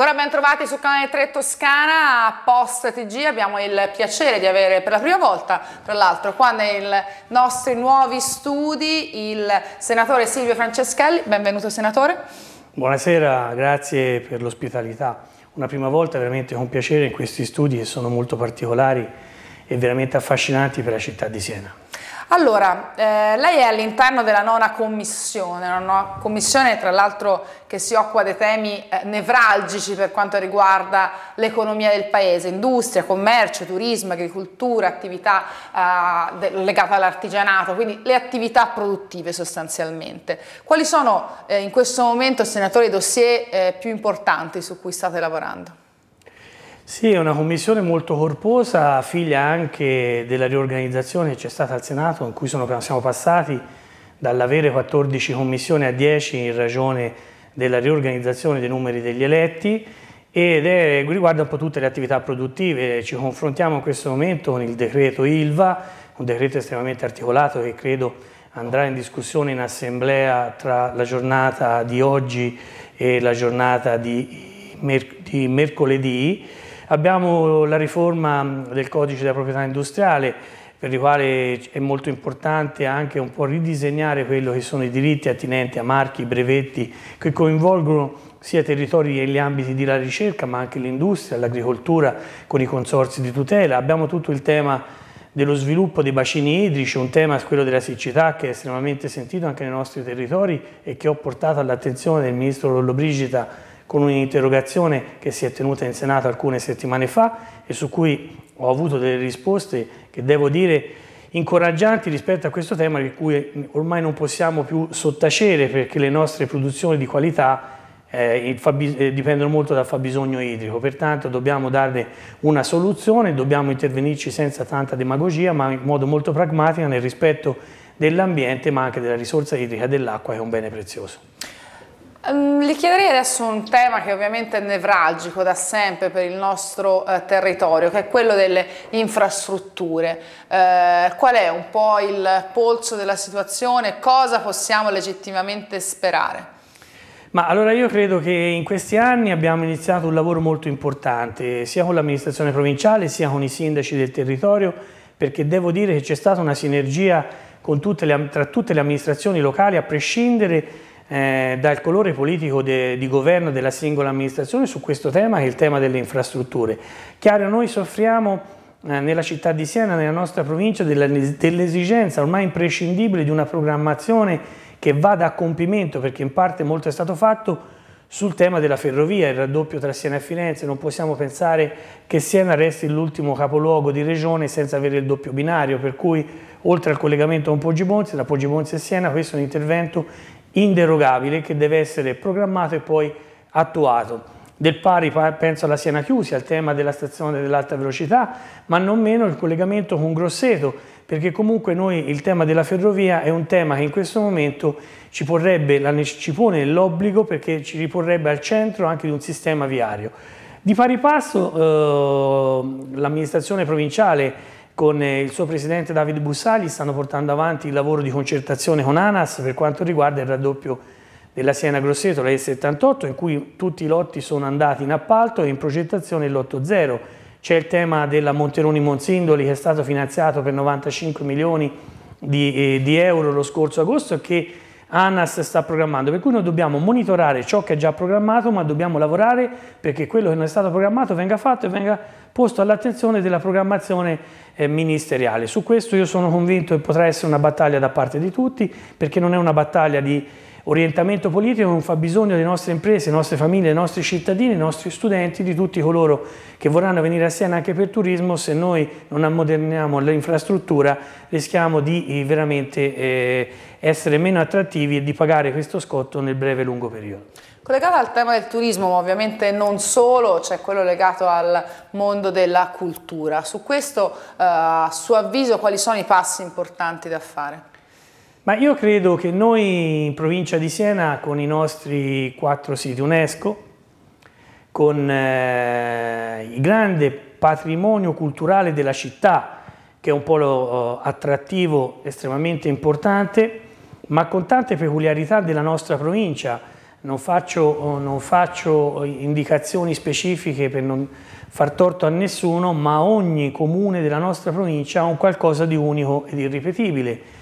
Ancora ben trovati sul Canale 3 Toscana, post TG, abbiamo il piacere di avere per la prima volta, tra l'altro, qua nei nostri nuovi studi il senatore Silvio Franceschelli. Benvenuto senatore. Buonasera, grazie per l'ospitalità. Una prima volta veramente con piacere in questi studi che sono molto particolari e veramente affascinanti per la città di Siena. Allora, eh, lei è all'interno della nona commissione, una nona commissione tra l'altro che si occupa dei temi eh, nevralgici per quanto riguarda l'economia del paese, industria, commercio, turismo, agricoltura, attività eh, legate all'artigianato, quindi le attività produttive sostanzialmente. Quali sono eh, in questo momento, senatore, i dossier eh, più importanti su cui state lavorando? Sì, è una commissione molto corposa, figlia anche della riorganizzazione che c'è stata al Senato, in cui sono, siamo passati dall'avere 14 commissioni a 10 in ragione della riorganizzazione dei numeri degli eletti ed è, riguarda un po' tutte le attività produttive. Ci confrontiamo in questo momento con il decreto ILVA, un decreto estremamente articolato che credo andrà in discussione in assemblea tra la giornata di oggi e la giornata di, merc di mercoledì Abbiamo la riforma del codice della proprietà industriale per il quale è molto importante anche un po' ridisegnare quello che sono i diritti attinenti a marchi, brevetti, che coinvolgono sia i territori e gli ambiti della ricerca, ma anche l'industria, l'agricoltura, con i consorzi di tutela. Abbiamo tutto il tema dello sviluppo dei bacini idrici, un tema, quello della siccità, che è estremamente sentito anche nei nostri territori e che ho portato all'attenzione del Ministro Lollobrigida con un'interrogazione che si è tenuta in Senato alcune settimane fa e su cui ho avuto delle risposte che devo dire incoraggianti rispetto a questo tema di cui ormai non possiamo più sottacere perché le nostre produzioni di qualità eh, eh dipendono molto dal fabbisogno idrico, pertanto dobbiamo darne una soluzione, dobbiamo intervenirci senza tanta demagogia ma in modo molto pragmatico nel rispetto dell'ambiente ma anche della risorsa idrica dell'acqua che è un bene prezioso. Ehm, le chiederei adesso un tema che ovviamente è nevralgico da sempre per il nostro eh, territorio, che è quello delle infrastrutture. Eh, qual è un po' il polso della situazione? Cosa possiamo legittimamente sperare? Ma allora io credo che in questi anni abbiamo iniziato un lavoro molto importante, sia con l'amministrazione provinciale sia con i sindaci del territorio, perché devo dire che c'è stata una sinergia tutte le, tra tutte le amministrazioni locali, a prescindere eh, dal colore politico de, di governo della singola amministrazione su questo tema che è il tema delle infrastrutture. Chiaro, noi soffriamo eh, nella città di Siena, nella nostra provincia, dell'esigenza ormai imprescindibile di una programmazione che vada a compimento, perché in parte molto è stato fatto, sul tema della ferrovia, il raddoppio tra Siena e Firenze, non possiamo pensare che Siena resti l'ultimo capoluogo di regione senza avere il doppio binario, per cui oltre al collegamento con Poggi Bonzi, da Poggi Bonzi e Siena, questo è un intervento inderogabile che deve essere programmato e poi attuato. Del pari penso alla Siena Chiusi, al tema della stazione dell'alta velocità, ma non meno il collegamento con Grosseto, perché comunque noi il tema della ferrovia è un tema che in questo momento ci, porrebbe, ci pone l'obbligo perché ci riporrebbe al centro anche di un sistema viario. Di pari passo eh, l'amministrazione provinciale con eh, il suo presidente Davide Bussali stanno portando avanti il lavoro di concertazione con ANAS per quanto riguarda il raddoppio della Siena Grosseto, la E78, in cui tutti i lotti sono andati in appalto e in progettazione il lotto 0. C'è il tema della Monteroni Monsindoli che è stato finanziato per 95 milioni di, eh, di euro lo scorso agosto e che ANAS sta programmando, per cui noi dobbiamo monitorare ciò che è già programmato, ma dobbiamo lavorare perché quello che non è stato programmato venga fatto e venga posto all'attenzione della programmazione eh, ministeriale. Su questo io sono convinto che potrà essere una battaglia da parte di tutti, perché non è una battaglia di orientamento politico è un fabbisogno delle nostre imprese, delle nostre famiglie, dei nostri cittadini, dei nostri studenti, di tutti coloro che vorranno venire a Siena anche per turismo, se noi non ammoderniamo l'infrastruttura rischiamo di eh, veramente eh, essere meno attrattivi e di pagare questo scotto nel breve e lungo periodo. Collegata al tema del turismo, ma ovviamente non solo, c'è cioè quello legato al mondo della cultura. Su questo, eh, a suo avviso, quali sono i passi importanti da fare? Ma io credo che noi in provincia di Siena con i nostri quattro siti UNESCO, con eh, il grande patrimonio culturale della città, che è un polo eh, attrattivo estremamente importante, ma con tante peculiarità della nostra provincia. Non faccio, eh, non faccio indicazioni specifiche per non far torto a nessuno, ma ogni comune della nostra provincia ha un qualcosa di unico ed irripetibile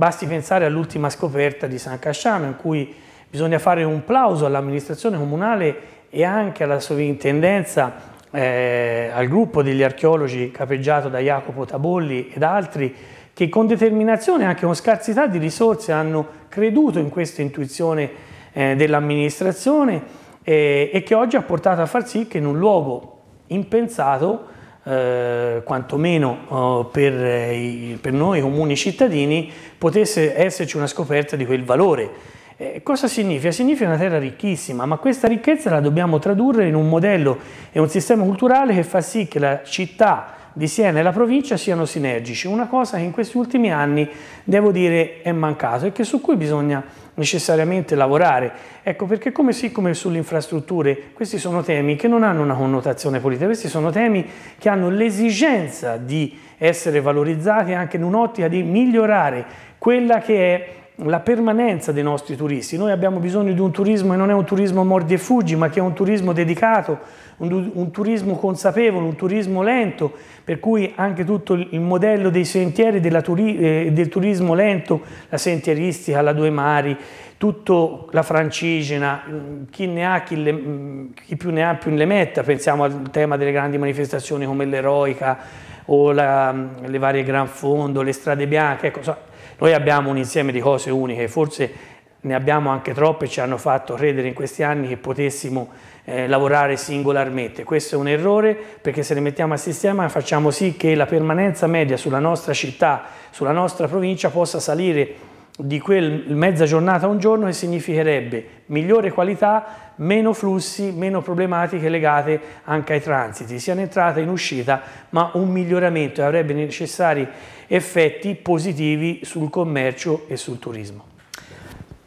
Basti pensare all'ultima scoperta di San Casciano in cui bisogna fare un plauso all'amministrazione comunale e anche alla sovrintendenza, eh, al gruppo degli archeologi capeggiato da Jacopo Tabolli ed altri che con determinazione e anche con scarsità di risorse hanno creduto in questa intuizione eh, dell'amministrazione eh, e che oggi ha portato a far sì che in un luogo impensato eh, quantomeno eh, per, eh, per, noi comuni cittadini, potesse esserci una scoperta di quel valore. Eh, cosa significa? Significa una terra ricchissima, ma questa ricchezza la dobbiamo tradurre in un modello e un sistema culturale che fa sì che la città di Siena e la provincia siano sinergici, una cosa che in questi ultimi anni, devo dire, è mancato e che su cui bisogna necessariamente lavorare. Ecco perché come sì come sulle infrastrutture, questi sono temi che non hanno una connotazione politica, questi sono temi che hanno l'esigenza di essere valorizzati anche in un'ottica di migliorare quella che è la permanenza dei nostri turisti. Noi abbiamo bisogno di un turismo che non è un turismo mordi e fuggi, ma che è un turismo dedicato un, un turismo consapevole, un turismo lento, per cui anche tutto il modello dei sentieri, turi, eh, del turismo lento, la sentieristica, la due mari, tutto la francigena, mm, chi, ne ha, chi, le, mm, chi più ne ha più ne metta, pensiamo al tema delle grandi manifestazioni come l'eroica o la, mm, le varie Gran Fondo, le strade bianche, ecco, so, noi abbiamo un insieme di cose uniche, forse ne abbiamo anche troppe, ci hanno fatto credere in questi anni che potessimo eh, lavorare singolarmente. Questo è un errore perché se le mettiamo a sistema facciamo sì che la permanenza media sulla nostra città, sulla nostra provincia possa salire di quel mezza giornata a un giorno che significherebbe migliore qualità, meno flussi, meno problematiche legate anche ai transiti, sia in entrata che in uscita, ma un miglioramento e avrebbe necessari effetti positivi sul commercio e sul turismo.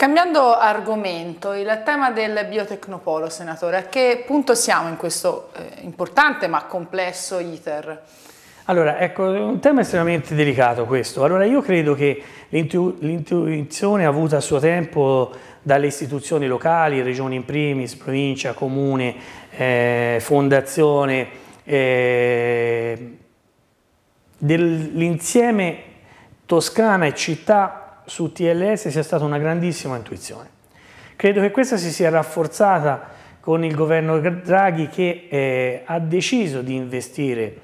Cambiando argomento, il tema del biotecnopolo, senatore, a che punto siamo in questo eh, importante ma complesso ITER? Allora, ecco, è un tema estremamente delicato questo. Allora, io credo che l'intuizione avuta a suo tempo dalle istituzioni locali, regioni in primis, provincia, comune, eh, fondazione, eh, dell'insieme Toscana e città su TLS sia stata una grandissima intuizione. Credo che questa si sia rafforzata con il governo Draghi che eh, ha deciso di investire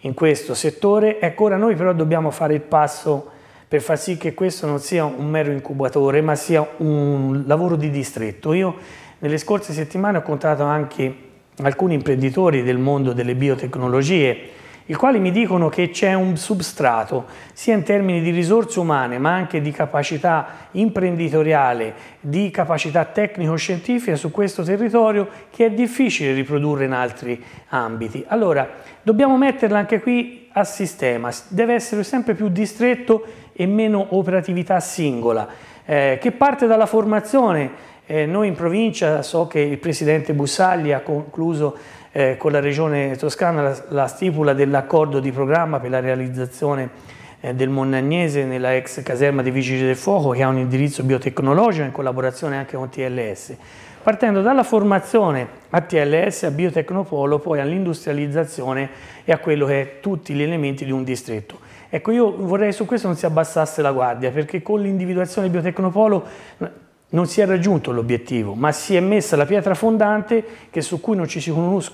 in questo settore. Ecco, ora noi però dobbiamo fare il passo per far sì che questo non sia un mero incubatore, ma sia un lavoro di distretto. Io nelle scorse settimane ho contato anche alcuni imprenditori del mondo delle biotecnologie i quali mi dicono che c'è un substrato, sia in termini di risorse umane, ma anche di capacità imprenditoriale, di capacità tecnico-scientifica su questo territorio che è difficile riprodurre in altri ambiti. Allora, dobbiamo metterla anche qui a sistema, deve essere sempre più distretto e meno operatività singola, eh, che parte dalla formazione. Eh, noi in provincia so che il presidente Bussagli ha concluso eh, con la Regione Toscana la, la stipula dell'accordo di programma per la realizzazione eh, del Monnagnese nella ex caserma dei Vigili del Fuoco che ha un indirizzo biotecnologico in collaborazione anche con TLS. Partendo dalla formazione a TLS, a Biotecnopolo, poi all'industrializzazione e a quello che è tutti gli elementi di un distretto. Ecco, io vorrei che su questo non si abbassasse la guardia, perché con l'individuazione di Biotecnopolo non si è raggiunto l'obiettivo, ma si è messa la pietra fondante che su cui non ci si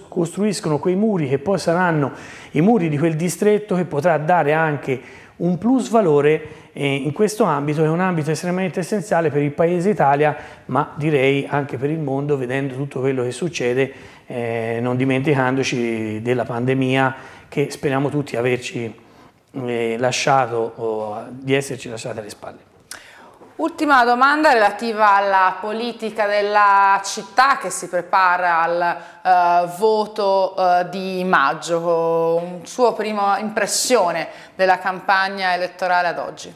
costruiscono quei muri che poi saranno i muri di quel distretto che potrà dare anche un plus valore eh, in questo ambito, è un ambito estremamente essenziale per il paese Italia, ma direi anche per il mondo, vedendo tutto quello che succede, eh, non dimenticandoci della pandemia che speriamo tutti averci eh, lasciato o di esserci lasciati alle spalle. Ultima domanda relativa alla politica della città che si prepara al uh, voto uh, di maggio, un suo prima impressione della campagna elettorale ad oggi?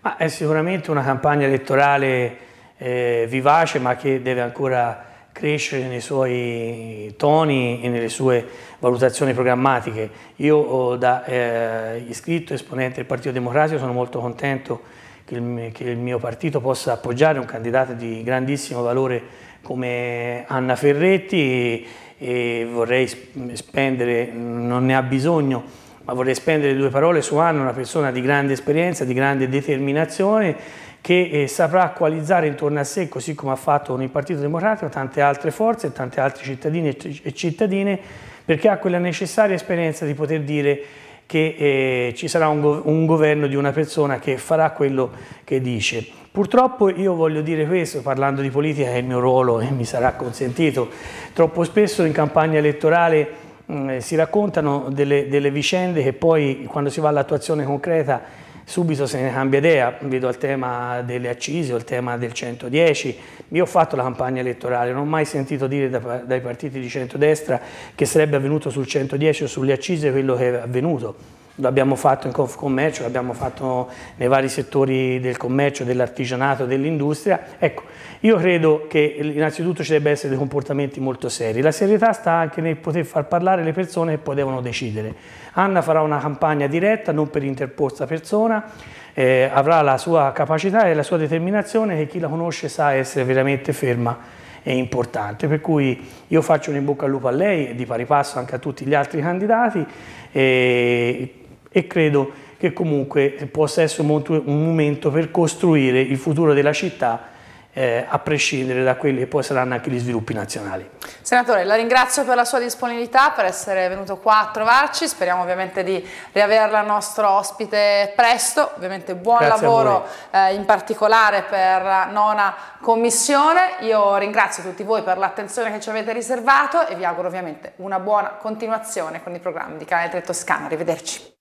Ma è sicuramente una campagna elettorale eh, vivace ma che deve ancora crescere nei suoi toni e nelle sue valutazioni programmatiche. Io da eh, iscritto esponente del Partito Democratico sono molto contento che il, che il mio partito possa appoggiare un candidato di grandissimo valore come Anna Ferretti e vorrei spendere, non ne ha bisogno, ma vorrei spendere due parole su Anna, una persona di grande esperienza, di grande determinazione, che eh, saprà coalizzare intorno a sé, così come ha fatto con il Partito Democratico, tante altre forze, e tanti altri cittadini e cittadine, perché ha quella necessaria esperienza di poter dire che eh, ci sarà un, go un governo di una persona che farà quello che dice. Purtroppo io voglio dire questo, parlando di politica, è il mio ruolo e mi sarà consentito, troppo spesso in campagna elettorale eh, si raccontano delle, delle, vicende che poi quando si va all'attuazione concreta subito se ne cambia idea, vedo il tema delle accise o il tema del 110, io ho fatto la campagna elettorale, non ho mai sentito dire da, dai partiti di centrodestra che sarebbe avvenuto sul 110 o sulle accise quello che è avvenuto l'abbiamo fatto in Confcommercio, l'abbiamo fatto nei vari settori del commercio, dell'artigianato, dell'industria. Ecco, io credo che innanzitutto ci debba essere dei comportamenti molto seri. La serietà sta anche nel poter far parlare le persone che poi devono decidere. Anna farà una campagna diretta, non per interposta persona, eh, avrà la sua capacità e la sua determinazione che chi la conosce sa essere veramente ferma e importante, per cui io faccio un in bocca al lupo a lei e di pari passo anche a tutti gli altri candidati e e credo che comunque possa essere un momento per costruire il futuro della città eh, a prescindere da quelli che poi saranno anche gli sviluppi nazionali. Senatore, la ringrazio per la sua disponibilità, per essere venuto qua a trovarci, speriamo ovviamente di riaverla nostro ospite presto, ovviamente buon Grazie lavoro eh, in particolare per la nona commissione, io ringrazio tutti voi per l'attenzione che ci avete riservato e vi auguro ovviamente una buona continuazione con i programmi di Canale 3 Toscana, arrivederci.